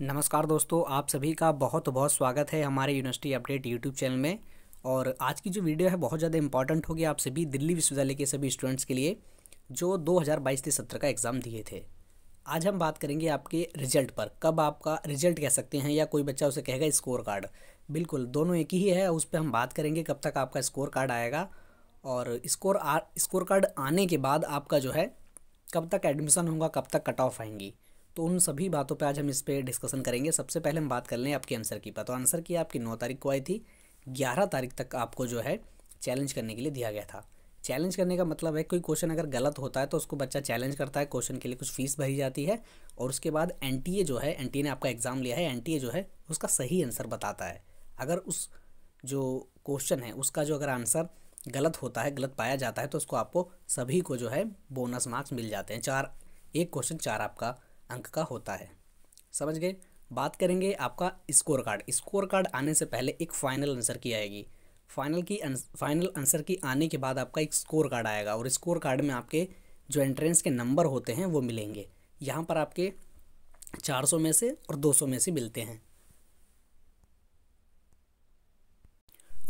नमस्कार दोस्तों आप सभी का बहुत बहुत स्वागत है हमारे यूनिवर्सिटी अपडेट यूट्यूब चैनल में और आज की जो वीडियो है बहुत ज़्यादा इंपॉर्टेंट होगी आप सभी दिल्ली विश्वविद्यालय के सभी स्टूडेंट्स के लिए जो 2022 हज़ार सत्रह का एग्ज़ाम दिए थे आज हम बात करेंगे आपके रिजल्ट पर कब आपका रिजल्ट कह सकते हैं या कोई बच्चा उसे कहेगा स्कोर कार्ड बिल्कुल दोनों एक ही है उस पर हम बात करेंगे कब तक आपका स्कोर कार्ड आएगा और स्कोर स्कोर कार्ड आने के बाद आपका जो है कब तक एडमिशन होगा कब तक कट ऑफ आएंगी तो उन सभी बातों पे आज हम इस पर डिस्कशन करेंगे सबसे पहले हम बात कर लें आपके आंसर की पर तो आंसर की आपकी नौ तारीख को आई थी ग्यारह तारीख तक आपको जो है चैलेंज करने के लिए दिया गया था चैलेंज करने का मतलब है कोई क्वेश्चन अगर गलत होता है तो उसको बच्चा चैलेंज करता है क्वेश्चन के लिए कुछ फीस भरी जाती है और उसके बाद एन जो है एन ने आपका एग्ज़ाम लिया है एन जो है उसका सही आंसर बताता है अगर उस जो क्वेश्चन है उसका जो अगर आंसर गलत होता है गलत पाया जाता है तो उसको आपको सभी को जो है बोनस मार्क्स मिल जाते हैं चार एक क्वेश्चन चार आपका अंक का होता है समझ गए बात करेंगे आपका स्कोर कार्ड स्कोर कार्ड आने से पहले एक फ़ाइनल आंसर की आएगी फाइनल की फाइनल आंसर की आने के बाद आपका एक स्कोर कार्ड आएगा और स्कोर कार्ड में आपके जो एंट्रेंस के नंबर होते हैं वो मिलेंगे यहाँ पर आपके 400 में से और 200 में से मिलते हैं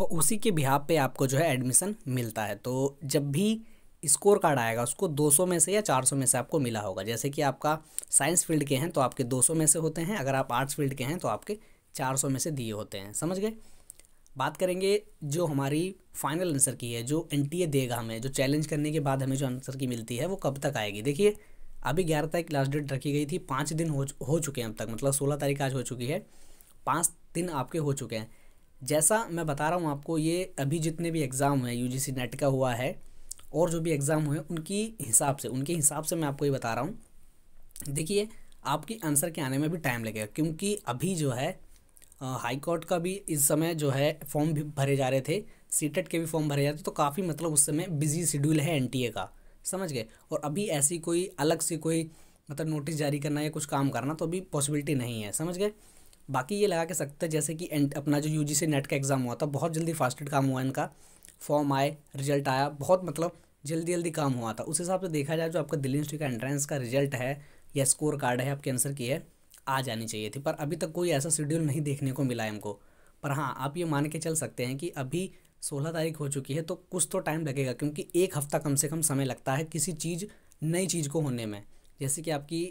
और उसी के बिहाब पे आपको जो है एडमिशन मिलता है तो जब भी स्कोर कार्ड आएगा उसको 200 में से या 400 में से आपको मिला होगा जैसे कि आपका साइंस फील्ड के हैं तो आपके 200 में से होते हैं अगर आप आर्ट्स फील्ड के हैं तो आपके 400 में से दिए होते हैं समझ गए बात करेंगे जो हमारी फाइनल आंसर की है जो एन देगा हमें जो चैलेंज करने के बाद हमें जो आंसर की मिलती है वो कब तक आएगी देखिए अभी ग्यारह तारीख लास्ट डेट रखी गई थी पाँच दिन हो हो चुके हैं अब तक मतलब सोलह तारीख आज हो चुकी है पाँच दिन आपके हो चुके हैं जैसा मैं बता रहा हूँ आपको ये अभी जितने भी एग्ज़ाम हैं यू जी नेट का हुआ है और जो भी एग्ज़ाम हुए उनकी हिसाब से उनके हिसाब से मैं आपको ये बता रहा हूँ देखिए आपकी आंसर के आने में भी टाइम लगेगा क्योंकि अभी जो है हाई कोर्ट का भी इस समय जो है फॉर्म भी भरे जा रहे थे सीटेट e के भी फॉर्म भरे जा रहे थे तो काफ़ी मतलब उस समय बिजी शेड्यूल है एन का समझ गए और अभी ऐसी कोई अलग से कोई मतलब नोटिस जारी करना या कुछ काम करना तो अभी पॉसिबिलिटी नहीं है समझ गए बाकी ये लगा के सकते हैं जैसे कि अपना जो यू नेट का एग्ज़ाम हुआ था बहुत जल्दी फास्टेड काम हुआ इनका फॉर्म आए रिजल्ट आया बहुत मतलब जल्दी जल्दी काम हुआ था उस हिसाब से देखा जाए जो आपका दिल्ली यूनिवर्सिटी का एंट्रेंस का रिजल्ट है या स्कोर कार्ड है आपके आंसर की है आ जानी चाहिए थी पर अभी तक कोई ऐसा शेड्यूल नहीं देखने को मिला है हमको पर हाँ आप ये मान के चल सकते हैं कि अभी सोलह तारीख हो चुकी है तो कुछ तो टाइम लगेगा क्योंकि एक हफ़्ता कम से कम समय लगता है किसी चीज़ नई चीज़ को होने में जैसे कि आपकी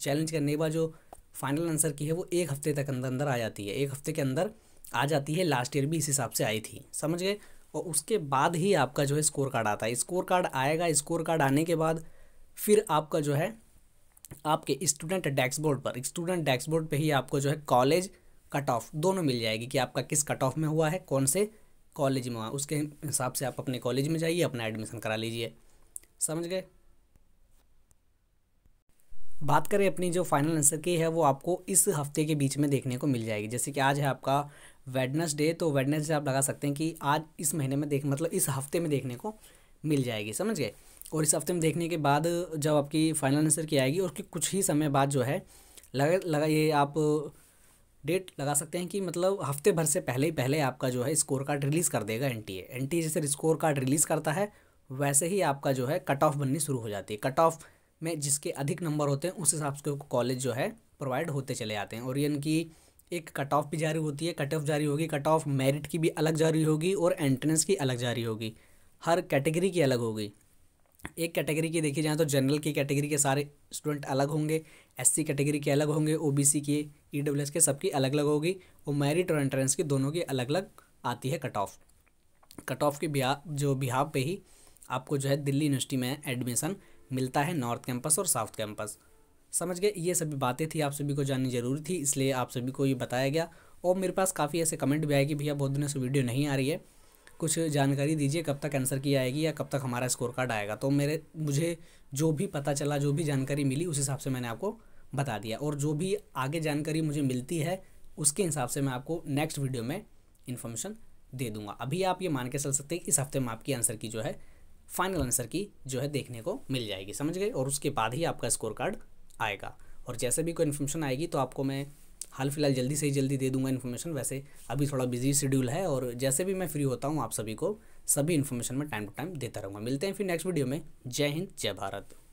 चैलेंज करने के बाद जो फाइनल आंसर की है वो एक हफ्ते तक अंदर अंदर आ जाती है एक हफ्ते के अंदर आ जाती है लास्ट ईयर भी इस हिसाब से आई थी समझ गए और उसके बाद ही आपका जो है स्कोर कार्ड आता है स्कोर कार्ड आएगा स्कोर कार्ड आने के बाद फिर आपका जो है आपके स्टूडेंट डैक्सबोर्ड पर स्टूडेंट डैक्सबोर्ड पे ही आपको जो है कॉलेज कट ऑफ दोनों मिल जाएगी कि आपका किस कट ऑफ में हुआ है कौन से कॉलेज में हुआ उसके हिसाब से आप अपने कॉलेज में जाइए अपना एडमिशन करा लीजिए समझ गए बात करें अपनी जो फाइनल आंसर की है वो आपको इस हफ्ते के बीच में देखने को मिल जाएगी जैसे कि आज है आपका डे तो डे आप लगा सकते हैं कि आज इस महीने में देख मतलब इस हफ्ते में देखने को मिल जाएगी समझ गए और इस हफ्ते में देखने के बाद जब आपकी फाइनल आंसर की आएगी और कुछ ही समय बाद जो है लगा लगा ये आप डेट लगा सकते हैं कि मतलब हफ्ते भर से पहले ही पहले आपका जो है स्कोर कार्ड रिलीज़ कर देगा एन टी जैसे स्कोर कार्ड रिलीज़ करता है वैसे ही आपका जो है कट ऑफ बननी शुरू हो जाती है कट ऑफ में जिसके अधिक नंबर होते हैं उस हिसाब से कॉलेज जो है प्रोवाइड होते चले जाते हैं और ये इनकी एक कट ऑफ भी जारी होती है कट ऑफ जारी होगी कट ऑफ मेरिट की भी अलग जारी होगी और एंट्रेंस की अलग जारी होगी हर कैटेगरी की अलग होगी एक कैटेगरी की देखी जाए तो जनरल की कैटेगरी के सारे स्टूडेंट अलग होंगे एससी कैटेगरी के अलग होंगे ओबीसी के ई e के सबकी अलग अलग होगी और मेरिट और एंट्रेंस की दोनों की अलग अलग आती है कट ऑफ कट ऑफ के बिहार जो बिहार पे ही आपको जो है दिल्ली यूनिवर्सिटी में एडमिशन मिलता है नॉर्थ कैंपस और साउथ कैंपस समझ गए ये सभी बातें थी आप सभी को जाननी जरूरी थी इसलिए आप सभी को ये बताया गया और मेरे पास काफ़ी ऐसे कमेंट भी आए कि भैया बहुत दिनों से वीडियो नहीं आ रही है कुछ जानकारी दीजिए कब तक आंसर की आएगी या कब तक हमारा स्कोर कार्ड आएगा तो मेरे मुझे जो भी पता चला जो भी जानकारी मिली उस हिसाब से मैंने आपको बता दिया और जो भी आगे जानकारी मुझे मिलती है उसके हिसाब से मैं आपको नेक्स्ट वीडियो में इन्फॉर्मेशन दे दूंगा अभी आप ये मान के चल सकते हैं कि इस हफ्ते में आपकी आंसर की जो है फाइनल आंसर की जो है देखने को मिल जाएगी समझ गए और उसके बाद ही आपका स्कोर कार्ड आएगा और जैसे भी कोई इन्फॉर्मेशन आएगी तो आपको मैं हाल फिलहाल जल्दी से ही जल्दी दे दूंगा इन्फॉर्मेशन वैसे अभी थोड़ा बिजी शेड्यूल है और जैसे भी मैं फ्री होता हूँ आप सभी को सभी इन्फॉर्मेशन मैं टाइम टू टाइम देता रहूँगा मिलते हैं फिर नेक्स्ट वीडियो में जय हिंद जय भारत